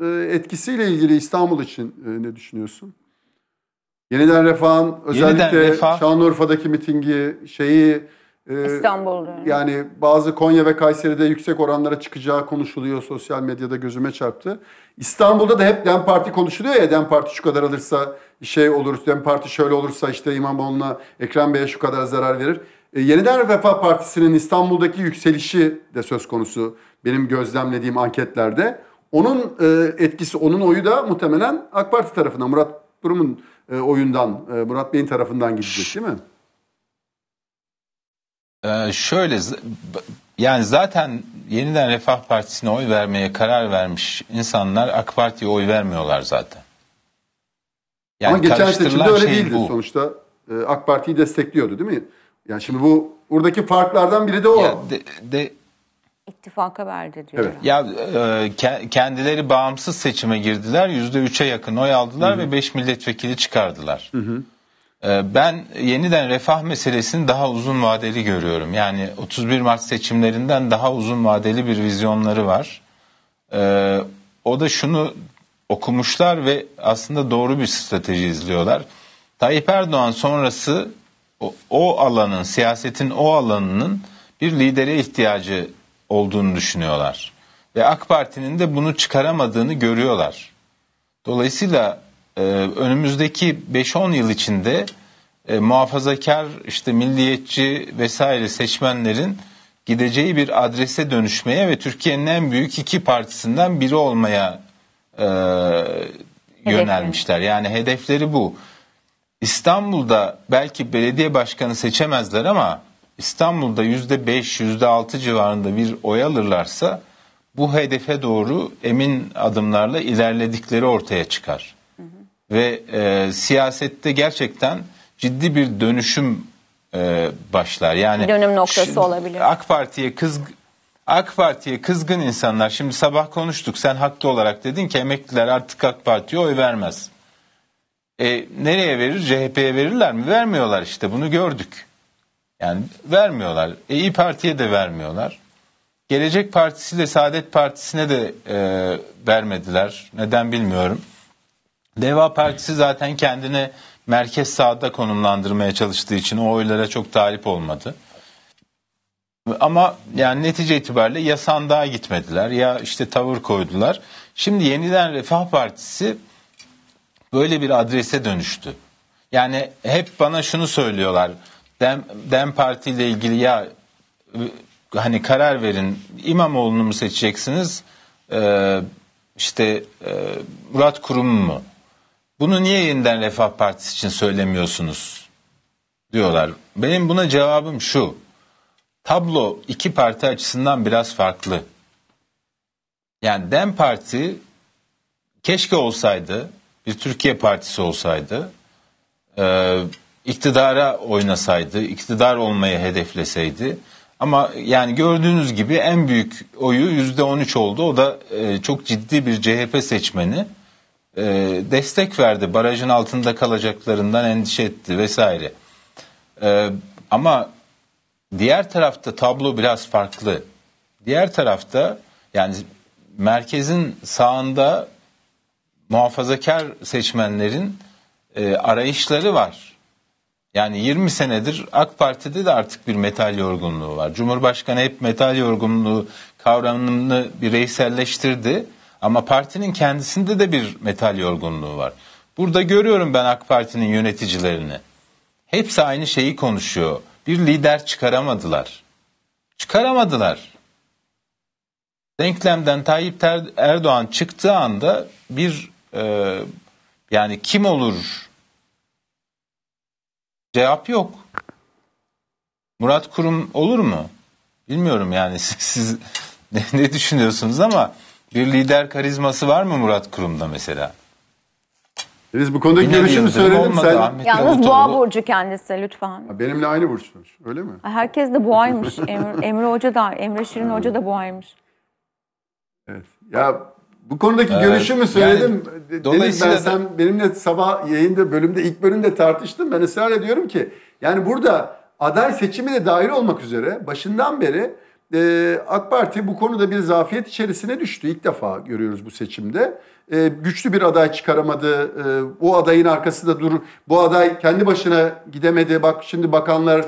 E, etkisiyle ilgili İstanbul için e, ne düşünüyorsun? Yeniden Refah'ın özellikle Yeniden Refah. Şanlıurfa'daki mitingi şeyi e, İstanbul'da. Yani bazı Konya ve Kayseri'de yüksek oranlara çıkacağı konuşuluyor. Sosyal medyada gözüme çarptı. İstanbul'da da hep Dem Parti konuşuluyor ya. Dem Parti şu kadar alırsa şey olur. Dem Parti şöyle olursa işte İmamoğlu'na Ekrem Bey'e şu kadar zarar verir. E, yeniden Refah Partisi'nin İstanbul'daki yükselişi de söz konusu. Benim gözlemlediğim anketlerde. Onun e, etkisi, onun oyu da muhtemelen AK Parti tarafından, Murat Durum'un e, oyundan, e, Murat Bey'in tarafından gidecek değil mi? Ee, şöyle yani zaten yeniden Refah Partisi'ne oy vermeye karar vermiş insanlar AK Parti'ye oy vermiyorlar zaten. Yani Ama geçen seçimde öyle şey değildi bu. sonuçta. Ee, AK Parti'yi destekliyordu değil mi? Yani şimdi bu buradaki farklardan biri de o. Ya de, de, ittifaka verdi diyor. Evet. Ya e, kendileri bağımsız seçime girdiler. yüzde üç'e yakın oy aldılar Hı -hı. ve beş milletvekili çıkardılar. Hı -hı. E, ben yeniden refah meselesini daha uzun vadeli görüyorum. Yani 31 Mart seçimlerinden daha uzun vadeli bir vizyonları var. E, o da şunu okumuşlar ve aslında doğru bir strateji izliyorlar. Tayyip Erdoğan sonrası o, o alanın, siyasetin o alanının bir lidere ihtiyacı olduğunu düşünüyorlar. Ve AK Parti'nin de bunu çıkaramadığını görüyorlar. Dolayısıyla e, önümüzdeki 5-10 yıl içinde e, muhafazakar, işte milliyetçi vesaire seçmenlerin gideceği bir adrese dönüşmeye ve Türkiye'nin en büyük iki partisinden biri olmaya e, yönelmişler. Yani hedefleri bu. İstanbul'da belki belediye başkanı seçemezler ama İstanbul'da %5, %6 civarında bir oy alırlarsa bu hedefe doğru emin adımlarla ilerledikleri ortaya çıkar. Ve e, siyasette gerçekten ciddi bir dönüşüm e, başlar. Yani bir dönüm noktası şu, olabilir. AK Parti'ye kız AK Parti'ye kızgın insanlar şimdi sabah konuştuk sen haklı olarak dedin ki emekliler artık AK Parti'ye oy vermez. E, nereye verir? CHP'ye verirler mi? Vermiyorlar işte bunu gördük. Yani vermiyorlar. E, İyi Parti'ye de vermiyorlar. Gelecek Partisi de Saadet Partisi'ne de e, vermediler. Neden bilmiyorum. Deva Partisi zaten kendini merkez sağda konumlandırmaya çalıştığı için o oylara çok talip olmadı. Ama yani netice itibariyle ya sandığa gitmediler ya işte tavır koydular. Şimdi yeniden Refah Partisi böyle bir adrese dönüştü. Yani hep bana şunu söylüyorlar. Dem, Dem Parti ile ilgili ya hani karar verin İmamoğlu'nu mu seçeceksiniz ee, işte e, Murat Kurum mu? Bunu niye yeniden Refah Partisi için söylemiyorsunuz diyorlar. Benim buna cevabım şu. Tablo iki parti açısından biraz farklı. Yani Dem Parti keşke olsaydı bir Türkiye Partisi olsaydı e, iktidara oynasaydı, iktidar olmayı hedefleseydi ama yani gördüğünüz gibi en büyük oyu yüzde on üç oldu. O da e, çok ciddi bir CHP seçmeni e, destek verdi. Barajın altında kalacaklarından endişe etti vesaire. E, ama diğer tarafta tablo biraz farklı. Diğer tarafta yani merkezin sağında muhafazakar seçmenlerin e, arayışları var. Yani 20 senedir AK Parti'de de artık bir metal yorgunluğu var. Cumhurbaşkanı hep metal yorgunluğu kavramını bireyselleştirdi. Ama partinin kendisinde de bir metal yorgunluğu var. Burada görüyorum ben AK Parti'nin yöneticilerini. Hepsi aynı şeyi konuşuyor. Bir lider çıkaramadılar. Çıkaramadılar. Denklemden Tayyip Erdoğan çıktığı anda bir e, yani kim olur cevap yok. Murat Kurum olur mu? Bilmiyorum yani siz, siz ne, ne düşünüyorsunuz ama bir lider karizması var mı Murat Kurum'da mesela? Biz bu konudaki Yine görüşümü söyledim. Olmadı, Sen... Yalnız boğa burcu kendisi lütfen. Benimle aynı burçmuş öyle mi? Herkes de boğaymış. Emre, Emre Hoca da Emre Şirin Hoca da boğaymış. Evet. Ya bu konudaki ee, görüşümü söyledim. Yani, Dolayısıyla ben sen benimle sabah yayında bölümde ilk bölümde tartıştım. Ben ısrar ediyorum ki yani burada aday seçimi de dahil olmak üzere başından beri e, AK Parti bu konuda bir zafiyet içerisine düştü. İlk defa görüyoruz bu seçimde. E, güçlü bir aday çıkaramadı. E, bu adayın arkasında dur. Bu aday kendi başına gidemedi. Bak şimdi bakanlar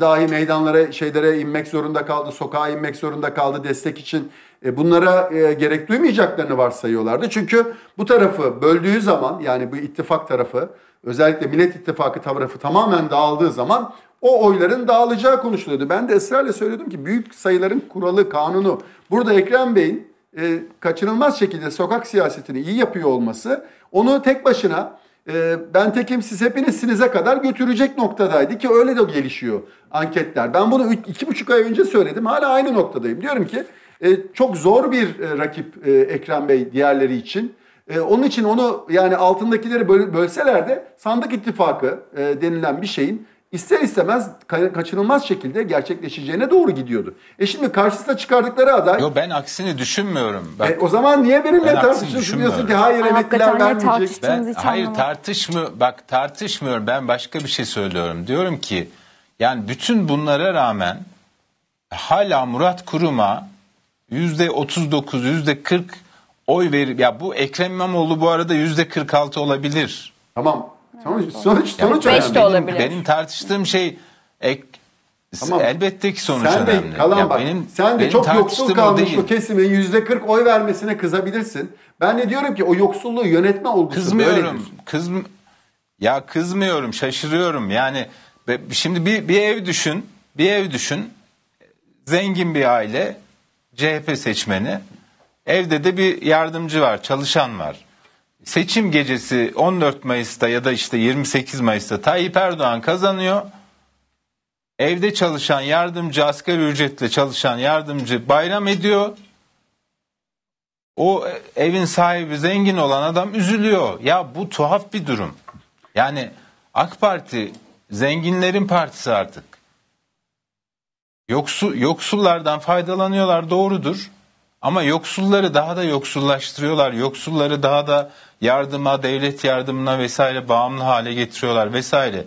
dahi meydanlara şeylere inmek zorunda kaldı. Sokağa inmek zorunda kaldı destek için. E, bunlara e, gerek duymayacaklarını varsayıyorlardı. Çünkü bu tarafı böldüğü zaman yani bu ittifak tarafı özellikle Millet İttifakı tarafı tamamen dağıldığı zaman o oyların dağılacağı konuşuluyordu. Ben de ısrarla söylüyordum ki büyük sayıların kuralı, kanunu. Burada Ekrem Bey'in e, kaçınılmaz şekilde sokak siyasetini iyi yapıyor olması onu tek başına e, ben tekim siz hepinizsinize kadar götürecek noktadaydı ki öyle de gelişiyor anketler. Ben bunu üç, iki buçuk ay önce söyledim hala aynı noktadayım. Diyorum ki e, çok zor bir e, rakip e, Ekrem Bey diğerleri için. onun için onu yani altındakileri böl, bölseler de sandık ittifakı denilen bir şeyin ister istemez kaçınılmaz şekilde gerçekleşeceğine doğru gidiyordu. E şimdi karşısına çıkardıkları aday... Yo ben aksini düşünmüyorum. Bak, e, o zaman niye benimle tartışıyorsun ki hayır emekliler vermeyecek. Ben, hayır tartışmı bak tartışmıyorum ben başka bir şey söylüyorum. Diyorum ki yani bütün bunlara rağmen hala Murat Kurum'a yüzde 39, yüzde 40 oy verir. Ya bu Ekrem İmamoğlu bu arada yüzde 46 olabilir. Tamam. Sonuç, sonuç, sonuç yani önemli. De olabilir. Benim tartıştığım şey ek, Tamam. Elbette ki sonuç sen de, Kalan ya bak, benim, sen de benim çok yoksul kalmış bu kesimin yüzde 40 oy vermesine kızabilirsin. Ben de diyorum ki o yoksulluğu yönetme olgusu Kızmıyorum. Böyledir. Kız, ya kızmıyorum, şaşırıyorum. Yani şimdi bir, bir ev düşün, bir ev düşün. Zengin bir aile, CHP seçmeni. Evde de bir yardımcı var, çalışan var. Seçim gecesi 14 Mayıs'ta ya da işte 28 Mayıs'ta Tayyip Erdoğan kazanıyor. Evde çalışan yardımcı, asgari ücretle çalışan yardımcı bayram ediyor. O evin sahibi zengin olan adam üzülüyor. Ya bu tuhaf bir durum. Yani AK Parti zenginlerin partisi artık. Yoksul, yoksullardan faydalanıyorlar doğrudur. Ama yoksulları daha da yoksullaştırıyorlar. Yoksulları daha da yardıma, devlet yardımına vesaire bağımlı hale getiriyorlar vesaire.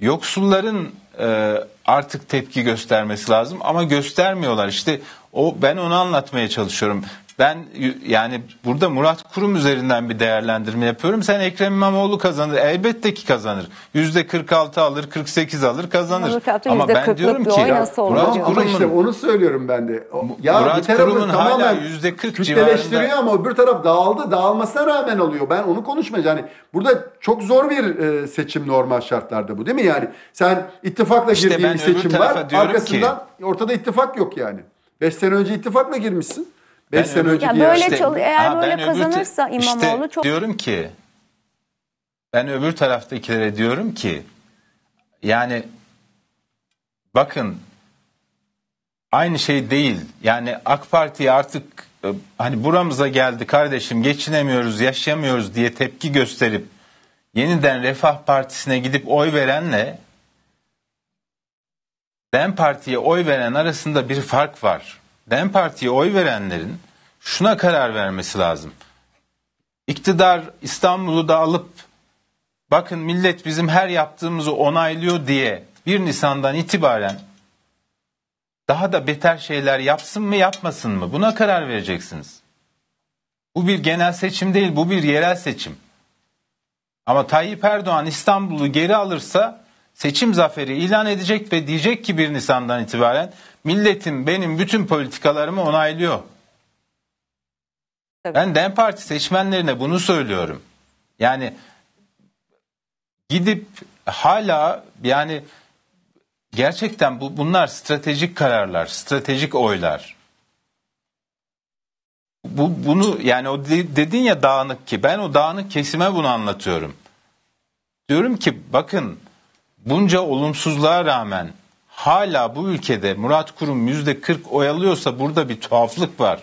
Yoksulların e, artık tepki göstermesi lazım ama göstermiyorlar. İşte o ben onu anlatmaya çalışıyorum. Ben yani burada Murat Kurum üzerinden bir değerlendirme yapıyorum. Sen Ekrem İmamoğlu kazanır. Elbette ki kazanır. Yüzde 46 alır, 48 alır kazanır. Ama ben diyorum ki ya Murat Kurum'un... işte onu söylüyorum ben de. ya Murat Kurum'un hala yüzde 40 civarında. ama öbür taraf dağıldı. Dağılmasına rağmen oluyor. Ben onu konuşmayacağım. Yani burada çok zor bir e, seçim normal şartlarda bu değil mi? Yani sen ittifakla işte girdiğin bir seçim var. Arkasından ki... ortada ittifak yok yani. Beş sene önce ittifakla girmişsin. 5 sene öbür, önceki böyle işte, eğer ha, böyle kazanırsa öbür, İmamoğlu işte çok diyorum ki ben öbür taraftakilere diyorum ki yani bakın aynı şey değil. Yani AK Parti artık e, hani buramıza geldi kardeşim geçinemiyoruz, yaşayamıyoruz diye tepki gösterip yeniden Refah Partisi'ne gidip oy verenle DEM Parti'ye oy veren arasında bir fark var. DEM Parti'ye oy verenlerin şuna karar vermesi lazım. İktidar İstanbul'u da alıp bakın millet bizim her yaptığımızı onaylıyor diye 1 Nisan'dan itibaren daha da beter şeyler yapsın mı yapmasın mı buna karar vereceksiniz. Bu bir genel seçim değil bu bir yerel seçim. Ama Tayyip Erdoğan İstanbul'u geri alırsa seçim zaferi ilan edecek ve diyecek ki 1 Nisan'dan itibaren Milletim benim bütün politikalarımı onaylıyor. Tabii. Ben DEM Parti seçmenlerine bunu söylüyorum. Yani gidip hala yani gerçekten bu, bunlar stratejik kararlar, stratejik oylar. Bu, bunu yani o dedin ya dağınık ki ben o dağınık kesime bunu anlatıyorum. Diyorum ki bakın bunca olumsuzluğa rağmen hala bu ülkede Murat Kurum yüzde 40 oyalıyorsa burada bir tuhaflık var.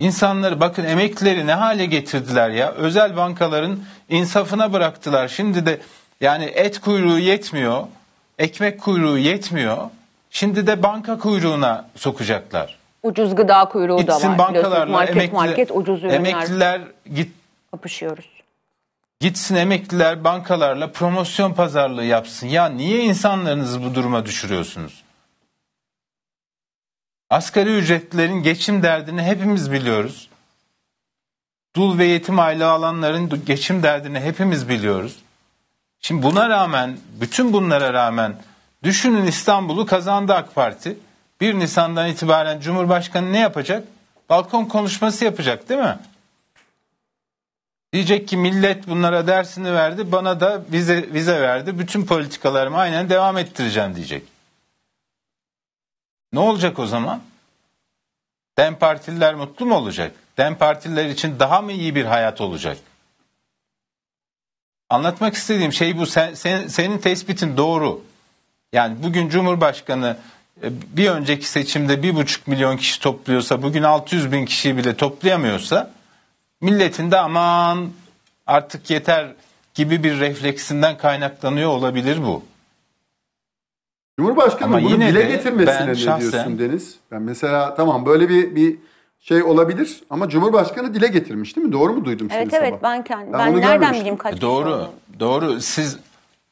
İnsanları bakın emeklileri ne hale getirdiler ya. Özel bankaların insafına bıraktılar. Şimdi de yani et kuyruğu yetmiyor. Ekmek kuyruğu yetmiyor. Şimdi de banka kuyruğuna sokacaklar. Ucuz gıda kuyruğu Gitsin da var. Gitsin bankalarla market, emekli, market ucuz ürünler. Emekliler git kapışıyoruz. Gitsin emekliler bankalarla promosyon pazarlığı yapsın. Ya niye insanlarınızı bu duruma düşürüyorsunuz? Asgari ücretlilerin geçim derdini hepimiz biliyoruz. Dul ve yetim aile alanların geçim derdini hepimiz biliyoruz. Şimdi buna rağmen, bütün bunlara rağmen düşünün İstanbul'u kazandı AK Parti. 1 Nisan'dan itibaren Cumhurbaşkanı ne yapacak? Balkon konuşması yapacak değil mi? Diyecek ki millet bunlara dersini verdi, bana da vize, vize verdi. Bütün politikalarımı aynen devam ettireceğim diyecek. Ne olacak o zaman? Dem partililer mutlu mu olacak? Dem partililer için daha mı iyi bir hayat olacak? Anlatmak istediğim şey bu. Sen, sen, senin tespitin doğru. Yani bugün Cumhurbaşkanı e, bir önceki seçimde bir buçuk milyon kişi topluyorsa bugün 600 bin kişiyi bile toplayamıyorsa Milletinde aman artık yeter gibi bir refleksinden kaynaklanıyor olabilir bu. Cumhurbaşkanı Ama bunu yine dile getirmesine ne şahsen, diyorsun Deniz? Yani mesela tamam böyle bir bir şey olabilir ama Cumhurbaşkanı dile getirmiş değil mi? Doğru mu duydum evet, seni evet, sabah? ben kendim. Ben, ben nereden bileyim kaç e, Doğru. Oldu. Doğru. Siz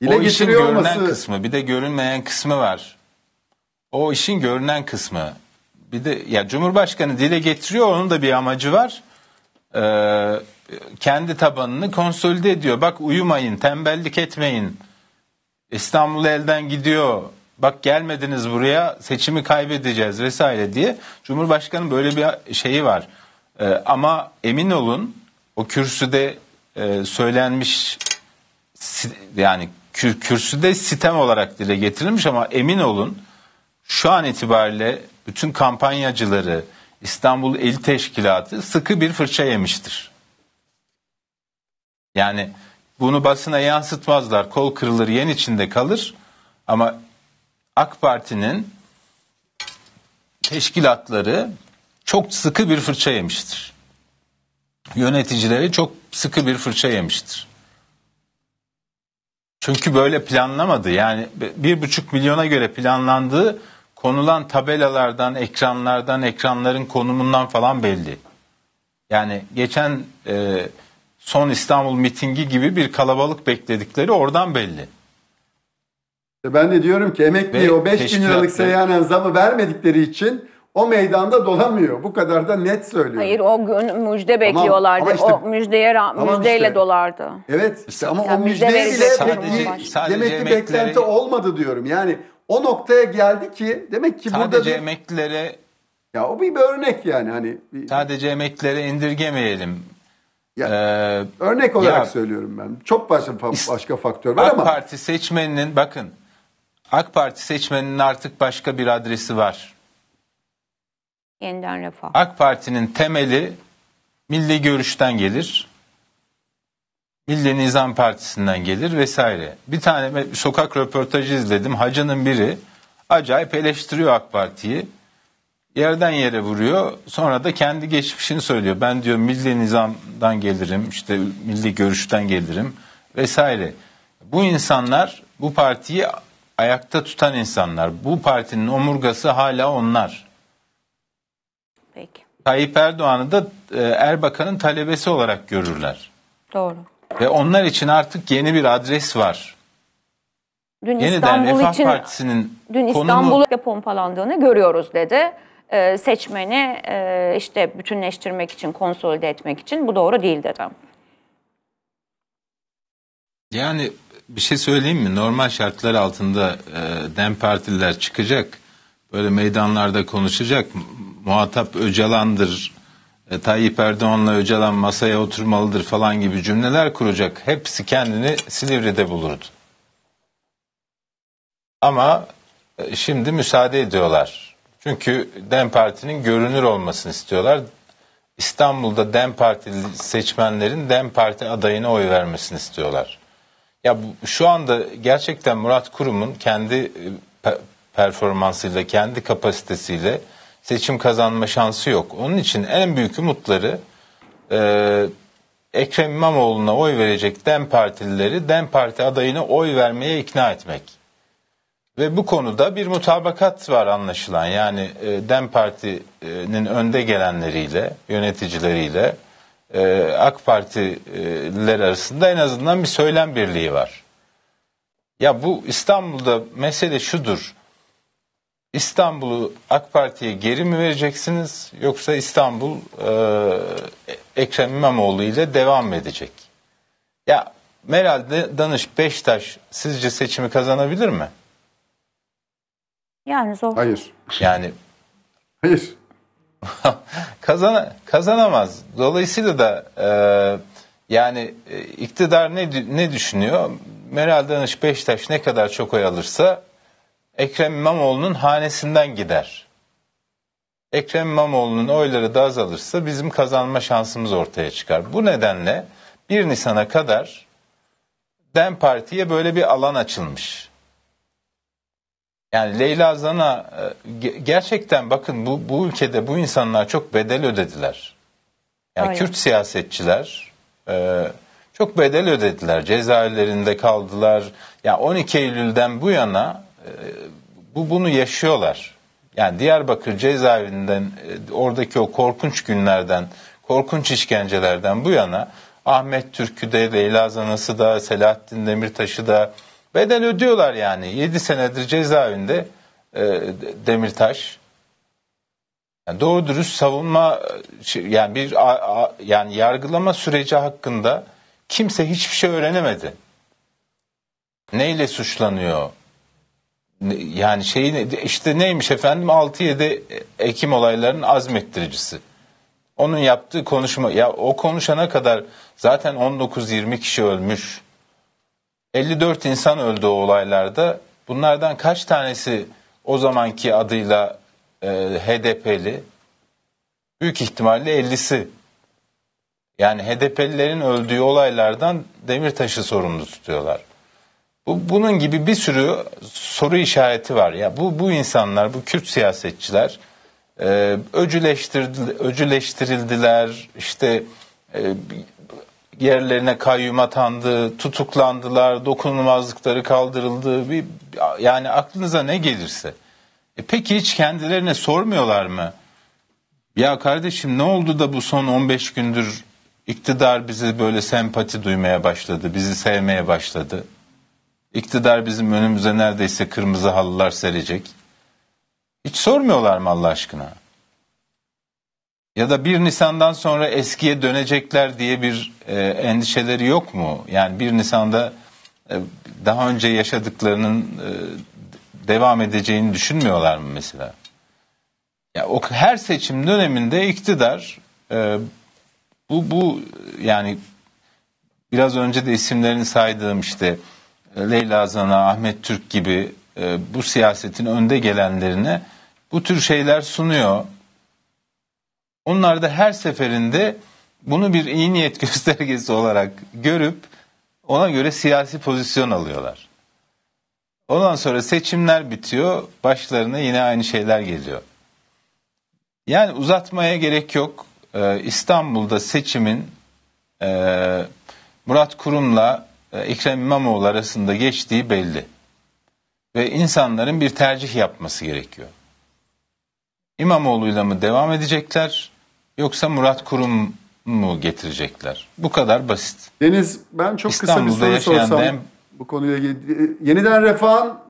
dile o işin görünen olması... kısmı bir de görünmeyen kısmı var. O işin görünen kısmı. Bir de ya Cumhurbaşkanı dile getiriyor onun da bir amacı var e, kendi tabanını konsolide ediyor. Bak uyumayın, tembellik etmeyin. İstanbul elden gidiyor. Bak gelmediniz buraya, seçimi kaybedeceğiz vesaire diye. Cumhurbaşkanı böyle bir şeyi var. E, ama emin olun o kürsüde e, söylenmiş yani kürsüde sistem olarak dile getirilmiş ama emin olun şu an itibariyle bütün kampanyacıları, İstanbul El Teşkilatı sıkı bir fırça yemiştir. Yani bunu basına yansıtmazlar. Kol kırılır, yen içinde kalır. Ama AK Parti'nin teşkilatları çok sıkı bir fırça yemiştir. Yöneticileri çok sıkı bir fırça yemiştir. Çünkü böyle planlamadı. Yani bir buçuk milyona göre planlandığı konulan tabelalardan, ekranlardan, ekranların konumundan falan belli. Yani geçen e, son İstanbul mitingi gibi bir kalabalık bekledikleri oradan belli. Ben de diyorum ki emekliye o 5 bin liralık seyyanen zamı vermedikleri için o meydanda dolamıyor. Bu kadar da net söylüyorum. Hayır o gün müjde bekliyorlardı. Ama, ama işte, o müjdeye tamam müjdeyle işte, dolardı. Evet işte ama yani o müjdeye müjde bile sadece, pek, sadece demek ki beklenti olmadı diyorum. Yani o noktaya geldi ki demek ki Sadece bir... emeklilere ya o bir, bir örnek yani hani bir... sadece emeklilere indirgemeyelim. Ya, ee, örnek olarak ya, söylüyorum ben. Çok başka başka faktör var AK ama AK Parti seçmeninin bakın AK Parti seçmeninin artık başka bir adresi var. Yeniden Refah. AK Parti'nin temeli milli görüşten gelir. İlle Nizam Partisi'nden gelir vesaire. Bir tane sokak röportajı izledim. Hacının biri acayip eleştiriyor AK Parti'yi. Yerden yere vuruyor. Sonra da kendi geçmişini söylüyor. Ben diyor milli nizamdan gelirim, işte milli görüşten gelirim vesaire. Bu insanlar bu partiyi ayakta tutan insanlar. Bu partinin omurgası hala onlar. Peki. Tayyip Erdoğan'ı da e, Erbakan'ın talebesi olarak görürler. Doğru. Ve onlar için artık yeni bir adres var. Dün Yeniden İstanbul Refah için, Partisi'nin dün İstanbul'u konumu... pompalandığını görüyoruz dedi. Ee, seçmeni e, işte bütünleştirmek için, konsolide etmek için bu doğru değil dedi. Yani bir şey söyleyeyim mi? Normal şartlar altında e, dem partiler çıkacak. Böyle meydanlarda konuşacak. Muhatap Öcalan'dır, e, Tayyip Erdoğan'la Öcalan masaya oturmalıdır falan gibi cümleler kuracak. Hepsi kendini Silivri'de bulurdu. Ama e, şimdi müsaade ediyorlar. Çünkü DEM Parti'nin görünür olmasını istiyorlar. İstanbul'da DEM Parti seçmenlerin DEM Parti adayına oy vermesini istiyorlar. Ya bu, şu anda gerçekten Murat Kurum'un kendi e, performansıyla, kendi kapasitesiyle seçim kazanma şansı yok. Onun için en büyük umutları e, Ekrem İmamoğlu'na oy verecek DEM Partilileri DEM Parti adayına oy vermeye ikna etmek. Ve bu konuda bir mutabakat var anlaşılan. Yani e, DEM Parti'nin önde gelenleriyle, yöneticileriyle e, AK Partililer arasında en azından bir söylem birliği var. Ya bu İstanbul'da mesele şudur. İstanbul'u AK Parti'ye geri mi vereceksiniz yoksa İstanbul e, Ekrem İmamoğlu ile devam edecek? Ya Meral Danış Beştaş sizce seçimi kazanabilir mi? Yani zor. Hayır. Yani Hayır. Kazana, kazanamaz. Dolayısıyla da e, yani e, iktidar ne ne düşünüyor? Meral Danış Beştaş ne kadar çok oy alırsa Ekrem İmamoğlu'nun hanesinden gider. Ekrem İmamoğlu'nun oyları da azalırsa bizim kazanma şansımız ortaya çıkar. Bu nedenle 1 Nisan'a kadar DEM Parti'ye böyle bir alan açılmış. Yani Leyla Zana e, gerçekten bakın bu, bu ülkede bu insanlar çok bedel ödediler. Yani Kürt siyasetçiler e, çok bedel ödediler. Cezaevlerinde kaldılar. Ya yani 12 Eylül'den bu yana bu bunu yaşıyorlar. Yani Diyarbakır cezaevinden e, oradaki o korkunç günlerden, korkunç işkencelerden bu yana Ahmet Türk'ü de, Leyla Zanası da, Selahattin Demirtaş'ı da bedel ödüyorlar yani. 7 senedir cezaevinde e, Demirtaş. Yani doğru dürüst savunma e, yani bir yani yargılama süreci hakkında kimse hiçbir şey öğrenemedi. Neyle suçlanıyor? yani şey işte neymiş efendim 6-7 Ekim olaylarının azmettiricisi. Onun yaptığı konuşma ya o konuşana kadar zaten 19-20 kişi ölmüş. 54 insan öldü o olaylarda. Bunlardan kaç tanesi o zamanki adıyla e, HDP'li? Büyük ihtimalle 50'si. Yani HDP'lilerin öldüğü olaylardan Demirtaş'ı sorumlu tutuyorlar. Bu, bunun gibi bir sürü soru işareti var. Ya bu bu insanlar, bu Kürt siyasetçiler e, öcüleştirildi, öcüleştirildiler. işte e, yerlerine kayyum atandı, tutuklandılar, dokunulmazlıkları kaldırıldı. Bir, yani aklınıza ne gelirse. E peki hiç kendilerine sormuyorlar mı? Ya kardeşim ne oldu da bu son 15 gündür iktidar bizi böyle sempati duymaya başladı, bizi sevmeye başladı. İktidar bizim önümüze neredeyse kırmızı halılar serecek. Hiç sormuyorlar mı Allah aşkına? Ya da 1 Nisan'dan sonra eskiye dönecekler diye bir e, endişeleri yok mu? Yani 1 Nisan'da e, daha önce yaşadıklarının e, devam edeceğini düşünmüyorlar mı mesela? Ya o her seçim döneminde iktidar e, bu bu yani biraz önce de isimlerini saydığım işte Leyla Zana, Ahmet Türk gibi e, bu siyasetin önde gelenlerine bu tür şeyler sunuyor. Onlar da her seferinde bunu bir iyi niyet göstergesi olarak görüp ona göre siyasi pozisyon alıyorlar. Ondan sonra seçimler bitiyor, başlarına yine aynı şeyler geliyor. Yani uzatmaya gerek yok. Ee, İstanbul'da seçimin e, Murat Kurum'la Ekrem ee, İmamoğlu arasında geçtiği belli. Ve insanların bir tercih yapması gerekiyor. İmamoğlu'yla mı devam edecekler yoksa Murat Kurum mu getirecekler? Bu kadar basit. Deniz ben çok İstanbul'da kısa bir soru sorsam. bu konuyla ilgili. Yeniden refahın